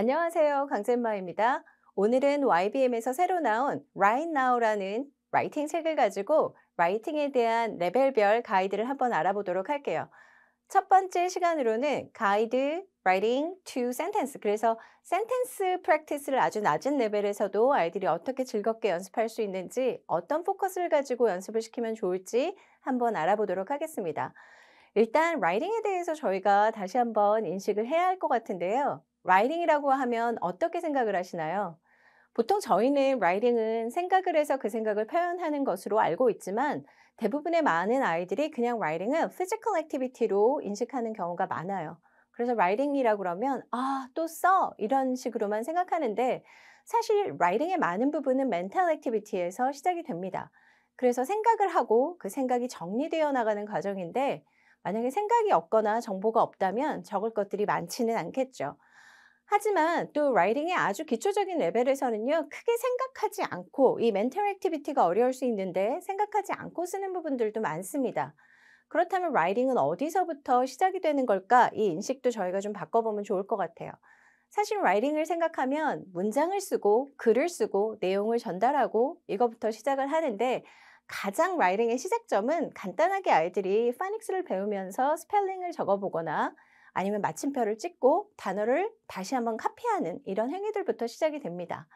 안녕하세요. 강쌤마입니다. 오늘은 YBM에서 새로 나온 Right Now라는 라이팅 책을 가지고 라이팅에 대한 레벨별 가이드를 한번 알아보도록 할게요. 첫 번째 시간으로는 가이드 writing to sentence. 그래서 sentence practice를 아주 낮은 레벨에서도 아이들이 어떻게 즐겁게 연습할 수 있는지 어떤 포커스를 가지고 연습을 시키면 좋을지 한번 알아보도록 하겠습니다. 일단 writing에 대해서 저희가 다시 한번 인식을 해야 할 것 같은데요. 라이딩이라고 하면 어떻게 생각을 하시나요? 보통 저희는 라이딩은 생각을 해서 그 생각을 표현하는 것으로 알고 있지만 대부분의 많은 아이들이 그냥 라이딩은 physical activity로 인식하는 경우가 많아요. 그래서 라이딩이라고 그러면 아, 또 써! 이런 식으로만 생각하는데 사실 라이딩의 많은 부분은 멘탈 액티비티에서 시작이 됩니다. 그래서 생각을 하고 그 생각이 정리되어 나가는 과정인데 만약에 생각이 없거나 정보가 없다면 적을 것들이 많지는 않겠죠. 하지만 또 라이딩의 아주 기초적인 레벨에서는요 크게 생각하지 않고 이 멘탈 액티비티가 어려울 수 있는데 생각하지 않고 쓰는 부분들도 많습니다. 그렇다면 라이딩은 어디서부터 시작이 되는 걸까? 이 인식도 저희가 좀 바꿔보면 좋을 것 같아요. 사실 라이딩을 생각하면 문장을 쓰고 글을 쓰고 내용을 전달하고 이거부터 시작을 하는데 가장 라이딩의 시작점은 간단하게 아이들이 파닉스를 배우면서 스펠링을 적어보거나 아니면 마침표를 찍고 단어를 다시 한번 카피하는 이런 행위들부터 시작이 됩니다.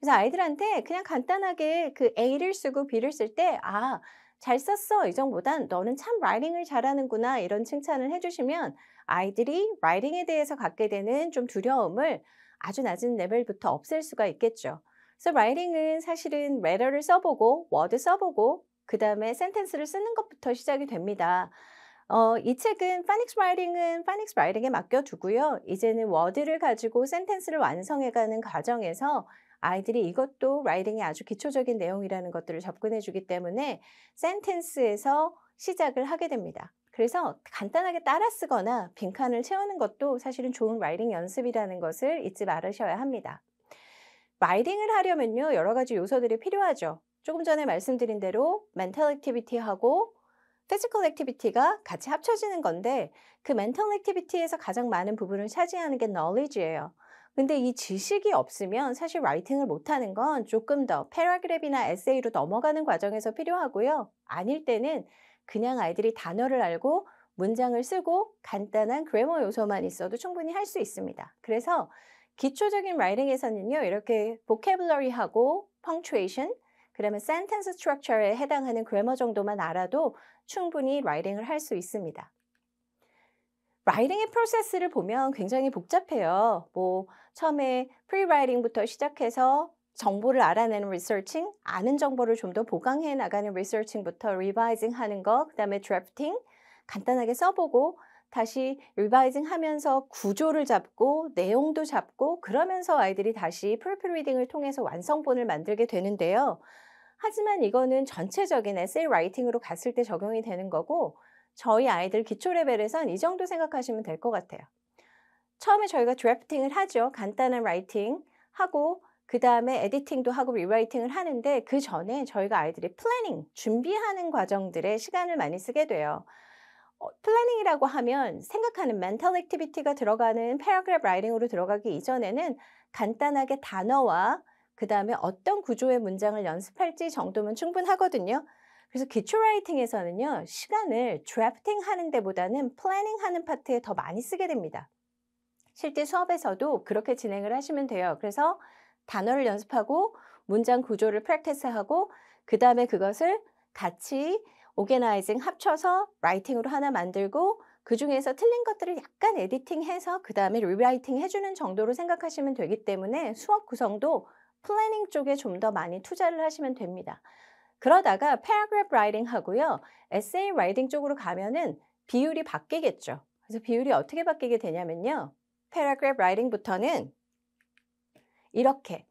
그래서 아이들한테 그냥 간단하게 그 A를 쓰고 B를 쓸 때, 아, 잘 썼어. 이정보단 너는 참 라이팅을 잘하는구나. 이런 칭찬을 해주시면 아이들이 라이팅에 대해서 갖게 되는 좀 두려움을 아주 낮은 레벨부터 없앨 수가 있겠죠. 그래서 라이팅은 사실은 레터를 써보고, 워드 써보고, 그 다음에 센텐스를 쓰는 것부터 시작이 됩니다. 어, 이 책은 파닉스 라이딩은 파닉스 라이딩에 맡겨두고요. 이제는 워드를 가지고 센텐스를 완성해가는 과정에서 아이들이 이것도 라이딩의 아주 기초적인 내용이라는 것들을 접근해주기 때문에 센텐스에서 시작을 하게 됩니다. 그래서 간단하게 따라 쓰거나 빈칸을 채우는 것도 사실은 좋은 라이딩 연습이라는 것을 잊지 말으셔야 합니다. 라이딩을 하려면요 여러 가지 요소들이 필요하죠. 조금 전에 말씀드린 대로 멘탈 액티비티하고 피지컬 액티비티가 같이 합쳐지는 건데 그 멘탈 액티비티에서 가장 많은 부분을 차지하는 게 knowledge예요. 근데 이 지식이 없으면 사실 라이팅을 못하는 건 조금 더 패러그랩이나 에세이로 넘어가는 과정에서 필요하고요. 아닐 때는 그냥 아이들이 단어를 알고 문장을 쓰고 간단한 그래머 요소만 있어도 충분히 할 수 있습니다. 그래서 기초적인 라이팅에서는요. 이렇게 보캐블러리하고 펑츄에이션, 그러면 sentence structure에 해당하는 그래머 정도만 알아도 충분히 라이팅을 할 수 있습니다. 라이팅의 프로세스를 보면 굉장히 복잡해요. 뭐 처음에 프리라이팅부터 시작해서 정보를 알아내는 리서칭, 아는 정보를 좀 더 보강해 나가는 리서칭부터 리바이징 하는 거, 그다음에 드래프팅 간단하게 써보고 다시 리바이징 하면서 구조를 잡고 내용도 잡고 그러면서 아이들이 다시 프리필 리딩을 통해서 완성본을 만들게 되는데요. 하지만 이거는 전체적인 에세이 라이팅으로 갔을 때 적용이 되는 거고 저희 아이들 기초 레벨에선 이 정도 생각하시면 될 것 같아요. 처음에 저희가 드래프팅을 하죠. 간단한 라이팅 하고 그 다음에 에디팅도 하고 리라이팅을 하는데 그 전에 저희가 아이들이 플래닝, 준비하는 과정들에 시간을 많이 쓰게 돼요. 어, 플래닝이라고 하면 생각하는 멘탈 액티비티가 들어가는 패러그래 라이팅으로 들어가기 이전에는 간단하게 단어와 그 다음에 어떤 구조의 문장을 연습할지 정도면 충분하거든요. 그래서 기초라이팅에서는요, 시간을 드래프팅 하는 데보다는 플래닝 하는 파트에 더 많이 쓰게 됩니다. 실제 수업에서도 그렇게 진행을 하시면 돼요. 그래서 단어를 연습하고 문장 구조를 프랙티스하고 그 다음에 그것을 같이 오게나이징 합쳐서 라이팅으로 하나 만들고 그 중에서 틀린 것들을 약간 에디팅해서 그 다음에 리라이팅 해주는 정도로 생각하시면 되기 때문에 수업 구성도 플래닝 쪽에 좀 더 많이 투자를 하시면 됩니다. 그러다가 paragraph writing 하고요. essay writing 쪽으로 가면은 비율이 바뀌겠죠. 그래서 비율이 어떻게 바뀌게 되냐면요. paragraph writing부터는 이렇게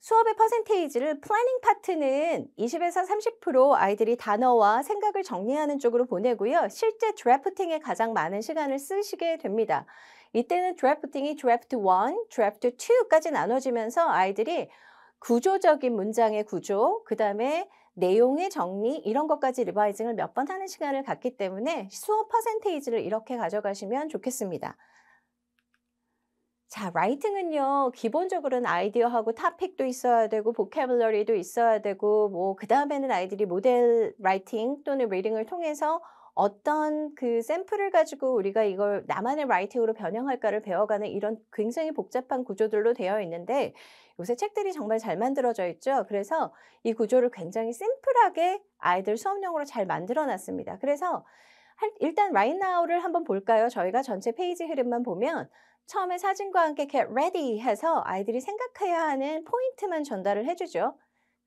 수업의 퍼센테이지를 플래닝 파트는 20에서 30% 아이들이 단어와 생각을 정리하는 쪽으로 보내고요. 실제 드래프팅에 가장 많은 시간을 쓰시게 됩니다. 이때는 드래프팅이 드래프트 1, 드래프트 2까지 나눠지면서 아이들이 구조적인 문장의 구조, 그 다음에 내용의 정리 이런 것까지 리바이징을 몇 번 하는 시간을 갖기 때문에 수업 퍼센테이지를 이렇게 가져가시면 좋겠습니다. 자, 라이팅은요, 기본적으로는 아이디어하고 타픽도 있어야 되고, 보캐블러리도 있어야 되고, 뭐, 그 다음에는 아이들이 모델 라이팅 또는 리딩을 통해서 어떤 그 샘플을 가지고 우리가 이걸 나만의 라이팅으로 변형할까를 배워가는 이런 굉장히 복잡한 구조들로 되어 있는데 요새 책들이 정말 잘 만들어져 있죠. 그래서 이 구조를 굉장히 심플하게 아이들 수업용으로 잘 만들어 놨습니다. 그래서 일단 right now를 한번 볼까요? 저희가 전체 페이지 흐름만 보면 처음에 사진과 함께 get ready 해서 아이들이 생각해야 하는 포인트만 전달을 해주죠.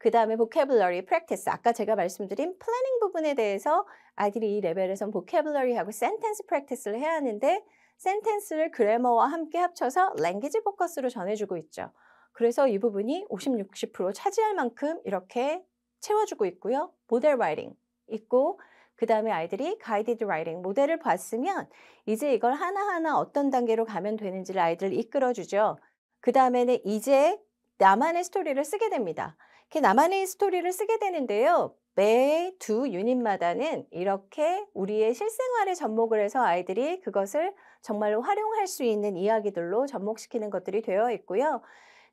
그 다음에 vocabulary, practice. 아까 제가 말씀드린 planning 부분에 대해서 아이들이 이 레벨에선 vocabulary하고 sentence practice를 해야 하는데 sentence를 grammar와 함께 합쳐서 language focus로 전해주고 있죠. 그래서 이 부분이 50, 60% 차지할 만큼 이렇게 채워주고 있고요. 모델 라이팅 있고 그 다음에 아이들이 가이디드 라이팅 모델을 봤으면 이제 이걸 하나하나 어떤 단계로 가면 되는지를 아이들을 이끌어주죠. 그 다음에는 이제 나만의 스토리를 쓰게 됩니다. 이렇게 나만의 스토리를 쓰게 되는데요. 매 두 유닛마다는 이렇게 우리의 실생활에 접목을 해서 아이들이 그것을 정말로 활용할 수 있는 이야기들로 접목시키는 것들이 되어 있고요.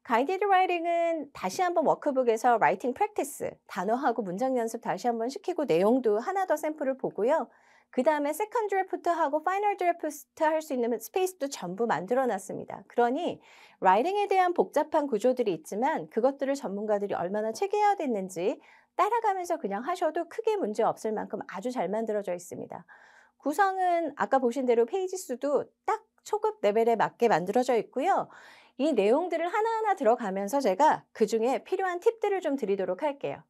가이디드 라이팅은 다시 한번 워크북에서 라이팅 프랙티스, 단어하고 문장 연습 다시 한번 시키고 내용도 하나 더 샘플을 보고요. 그 다음에 세컨 드래프트하고 파이널 드래프트 할 수 있는 스페이스도 전부 만들어놨습니다. 그러니 라이딩에 대한 복잡한 구조들이 있지만 그것들을 전문가들이 얼마나 체계화 됐는지 따라가면서 그냥 하셔도 크게 문제 없을 만큼 아주 잘 만들어져 있습니다. 구성은 아까 보신 대로 페이지 수도 딱 초급 레벨에 맞게 만들어져 있고요. 이 내용들을 하나하나 들어가면서 제가 그 중에 필요한 팁들을 좀 드리도록 할게요.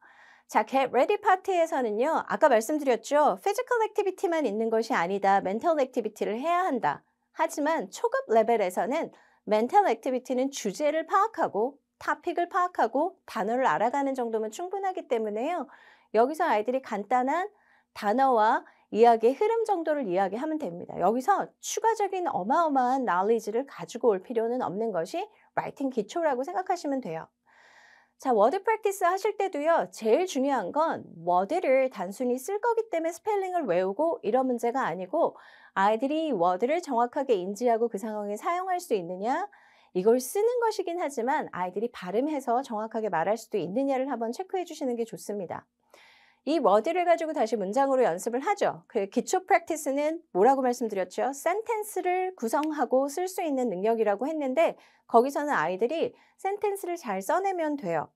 자, get ready 파트에서는요. 아까 말씀드렸죠. physical activity만 있는 것이 아니다. mental activity를 해야 한다. 하지만 초급 레벨에서는 mental activity는 주제를 파악하고 타픽을 파악하고 단어를 알아가는 정도면 충분하기 때문에요. 여기서 아이들이 간단한 단어와 이야기의 흐름 정도를 이야기하면 됩니다. 여기서 추가적인 어마어마한 knowledge를 가지고 올 필요는 없는 것이 라이팅 기초라고 생각하시면 돼요. 자, 워드 프랙티스 하실 때도요, 제일 중요한 건 워드를 단순히 쓸 거기 때문에 스펠링을 외우고 이런 문제가 아니고 아이들이 워드를 정확하게 인지하고 그 상황에 사용할 수 있느냐, 이걸 쓰는 것이긴 하지만 아이들이 발음해서 정확하게 말할 수도 있느냐를 한번 체크해 주시는 게 좋습니다. 이 워드를 가지고 다시 문장으로 연습을 하죠. 그 기초 프랙티스는 뭐라고 말씀드렸죠? 센텐스를 구성하고 쓸 수 있는 능력이라고 했는데 거기서는 아이들이 센텐스를 잘 써내면 돼요.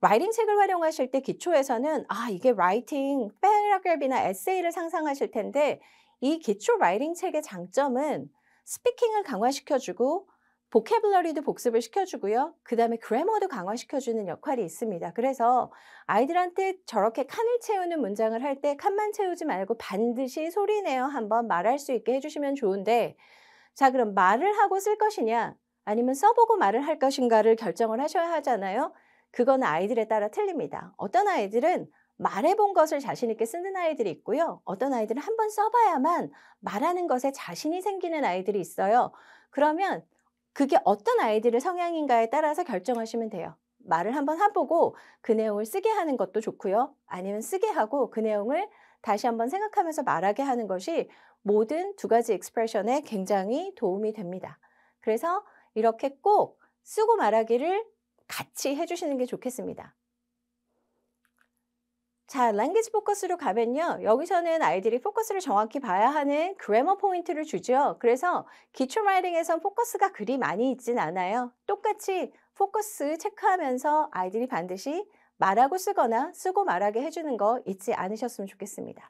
라이팅 책을 활용하실 때 기초에서는 아 이게 라이팅, 패러그랩이나 에세이를 상상하실 텐데 이 기초 라이팅 책의 장점은 스피킹을 강화시켜주고 보케블러리도 복습을 시켜주고요. 그 다음에 그래머도 강화시켜주는 역할이 있습니다. 그래서 아이들한테 저렇게 칸을 채우는 문장을 할 때 칸만 채우지 말고 반드시 소리내어 한번 말할 수 있게 해주시면 좋은데 자 그럼 말을 하고 쓸 것이냐 아니면 써보고 말을 할 것인가를 결정을 하셔야 하잖아요. 그건 아이들에 따라 틀립니다. 어떤 아이들은 말해본 것을 자신있게 쓰는 아이들이 있고요. 어떤 아이들은 한번 써봐야만 말하는 것에 자신이 생기는 아이들이 있어요. 그러면 그게 어떤 아이들의 성향인가에 따라서 결정하시면 돼요. 말을 한번 해보고 그 내용을 쓰게 하는 것도 좋고요. 아니면 쓰게 하고 그 내용을 다시 한번 생각하면서 말하게 하는 것이 모든 두 가지 익스프레션에 굉장히 도움이 됩니다. 그래서 이렇게 꼭 쓰고 말하기를 같이 해주시는 게 좋겠습니다. 자, 랭귀지 포커스로 가면요. 여기서는 아이들이 포커스를 정확히 봐야 하는 그래머 포인트를 주죠. 그래서 기초 라이딩에선 포커스가 그리 많이 있진 않아요. 똑같이 포커스 체크하면서 아이들이 반드시 말하고 쓰거나 쓰고 말하게 해주는 거 잊지 않으셨으면 좋겠습니다.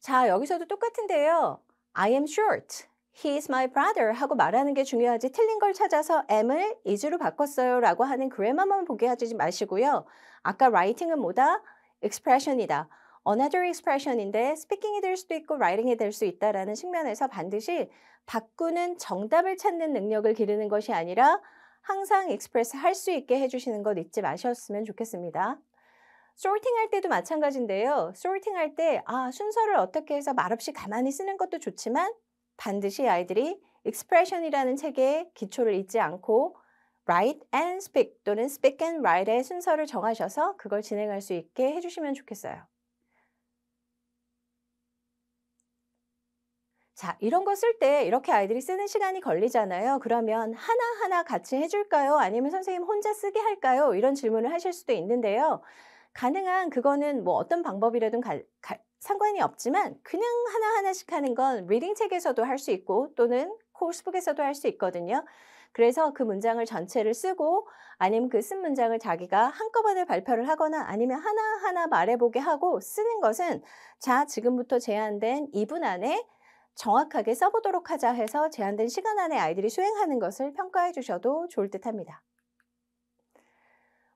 자, 여기서도 똑같은데요. I am short. He is my brother 하고 말하는 게 중요하지 틀린 걸 찾아서 am을 is로 바꿨어요 라고 하는 그래마만 보게 하지 마시고요. 아까 writing은 뭐다? expression이다. another expression인데 speaking이 될 수도 있고 writing이 될 수 있다라는 측면에서 반드시 바꾸는 정답을 찾는 능력을 기르는 것이 아니라 항상 express 할 수 있게 해주시는 것 잊지 마셨으면 좋겠습니다. sorting 할 때도 마찬가지인데요. sorting 할 때, 아, 순서를 어떻게 해서 말없이 가만히 쓰는 것도 좋지만 반드시 아이들이 expression이라는 책의 기초를 잊지 않고 write and speak 또는 speak and write의 순서를 정하셔서 그걸 진행할 수 있게 해주시면 좋겠어요. 자, 이런 거 쓸 때 이렇게 아이들이 쓰는 시간이 걸리잖아요. 그러면 하나하나 같이 해줄까요? 아니면 선생님 혼자 쓰게 할까요? 이런 질문을 하실 수도 있는데요. 가능한 그거는 뭐 어떤 방법이라든 가, 상관이 없지만 그냥 하나하나씩 하는 건 리딩 책에서도 할 수 있고 또는 코스북에서도 할 수 있거든요. 그래서 그 문장을 전체를 쓰고 아니면 그 쓴 문장을 자기가 한꺼번에 발표를 하거나 아니면 하나하나 말해보게 하고 쓰는 것은 자, 지금부터 제한된 2분 안에 정확하게 써보도록 하자 해서 제한된 시간 안에 아이들이 수행하는 것을 평가해 주셔도 좋을 듯 합니다.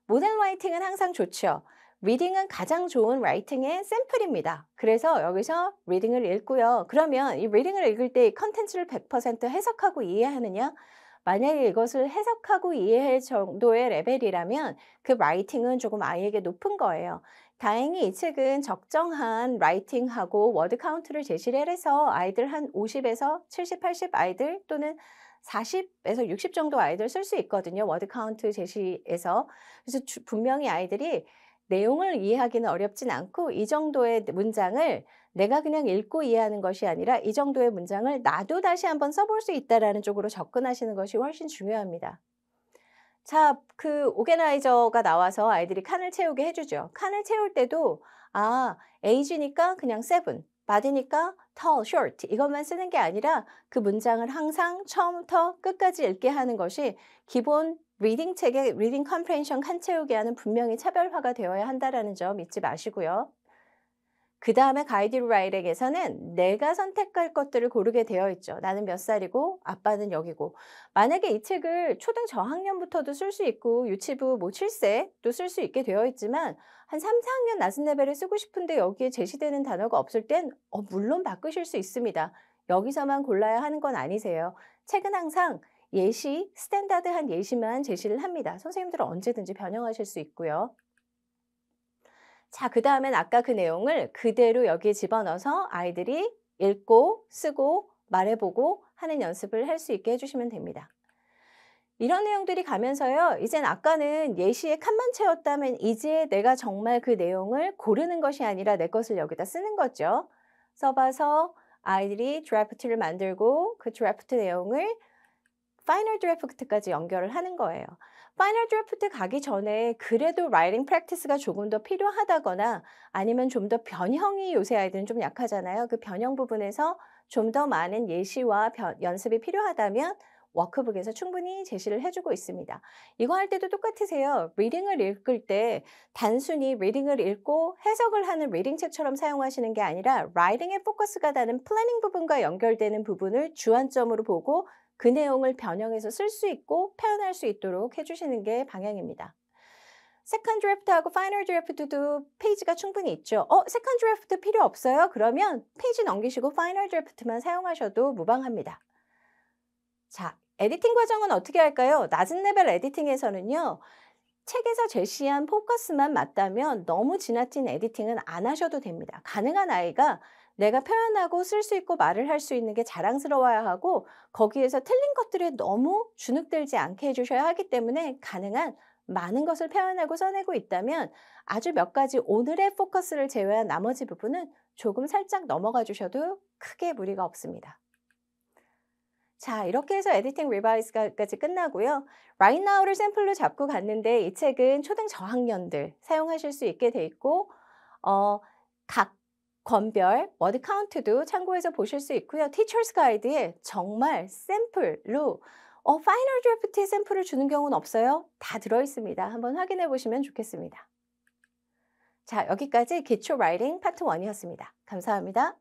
모델 라이팅은 항상 좋죠. 리딩은 가장 좋은 라이팅의 샘플입니다. 그래서 여기서 리딩을 읽고요. 그러면 이 리딩을 읽을 때 컨텐츠를 100% 해석하고 이해하느냐? 만약에 이것을 해석하고 이해할 정도의 레벨이라면 그 라이팅은 조금 아이에게 높은 거예요. 다행히 이 책은 적정한 라이팅하고 워드 카운트를 제시를 해서 아이들 한 50에서 70, 80 아이들 또는 40에서 60 정도 아이들 쓸 수 있거든요. 워드 카운트 제시에서. 그래서 주, 분명히 아이들이 내용을 이해하기는 어렵진 않고 이 정도의 네 문장을 내가 그냥 읽고 이해하는 것이 아니라 이 정도의 문장을 나도 다시 한번 써볼 수 있다라는 쪽으로 접근하시는 것이 훨씬 중요합니다. 자, 그 오게나이저가 나와서 아이들이 칸을 채우게 해주죠. 칸을 채울 때도 아, 에이 e 니까 그냥 세븐, v e 니까 tall, short 이것만 쓰는 게 아니라 그 문장을 항상 처음부터 끝까지 읽게 하는 것이 기본 리딩 책의 리딩 컴프레션 칸 채우기 하는 분명히 차별화가 되어야 한다라는 점 잊지 마시고요. 그 다음에 가이드 라이렉에서는 내가 선택할 것들을 고르게 되어 있죠. 나는 몇 살이고 아빠는 여기고 만약에 이 책을 초등 저학년부터도 쓸 수 있고 유치부 뭐 7세도 쓸 수 있게 되어 있지만 한 3, 4학년 낮은 레벨을 쓰고 싶은데 여기에 제시되는 단어가 없을 땐 어, 물론 바꾸실 수 있습니다. 여기서만 골라야 하는 건 아니세요. 책은 항상 예시, 스탠다드한 예시만 제시를 합니다. 선생님들은 언제든지 변형하실 수 있고요. 자, 그 다음엔 아까 그 내용을 그대로 여기에 집어넣어서 아이들이 읽고, 쓰고, 말해보고 하는 연습을 할 수 있게 해주시면 됩니다. 이런 내용들이 가면서요. 이젠 아까는 예시에 칸만 채웠다면 이제 내가 정말 그 내용을 고르는 것이 아니라 내 것을 여기다 쓰는 거죠. 써봐서 아이들이 드래프트를 만들고 그 드래프트 내용을 파이널 드래프트까지 연결을 하는 거예요. 파이널 드래프트 가기 전에 그래도 라이딩 프랙티스가 조금 더 필요하다거나 아니면 좀 더 변형이 요새 아이들은 좀 약하잖아요. 그 변형 부분에서 좀 더 많은 예시와 변, 연습이 필요하다면 워크북에서 충분히 제시를 해주고 있습니다. 이거 할 때도 똑같으세요. 리딩을 읽을 때 단순히 리딩을 읽고 해석을 하는 리딩 책처럼 사용하시는 게 아니라 라이딩의 포커스가 다른 플래닝 부분과 연결되는 부분을 주안점으로 보고 그 내용을 변형해서 쓸 수 있고 표현할 수 있도록 해주시는 게 방향입니다. 세컨 드래프트하고 파이널 드래프트도 페이지가 충분히 있죠. 어, 세컨 드래프트 필요 없어요? 그러면 페이지 넘기시고 파이널 드래프트만 사용하셔도 무방합니다. 자, 에디팅 과정은 어떻게 할까요? 낮은 레벨 에디팅에서는요. 책에서 제시한 포커스만 맞다면 너무 지나친 에디팅은 안 하셔도 됩니다. 가능한 아이가 내가 표현하고 쓸 수 있고 말을 할 수 있는 게 자랑스러워야 하고 거기에서 틀린 것들에 너무 주눅들지 않게 해주셔야 하기 때문에 가능한 많은 것을 표현하고 써내고 있다면 아주 몇 가지 오늘의 포커스를 제외한 나머지 부분은 조금 살짝 넘어가 주셔도 크게 무리가 없습니다. 자, 이렇게 해서 에디팅 리바이스까지 끝나고요. Right Now를 샘플로 잡고 갔는데 이 책은 초등 저학년들 사용하실 수 있게 돼 있고 어, 각 권별, 워드 카운트도 참고해서 보실 수 있고요. 티처스 가이드에 정말 샘플로 어, 파이널 드래프트의 샘플을 주는 경우는 없어요. 다 들어있습니다. 한번 확인해 보시면 좋겠습니다. 자, 여기까지 기초 라이딩 파트 1이었습니다. 감사합니다.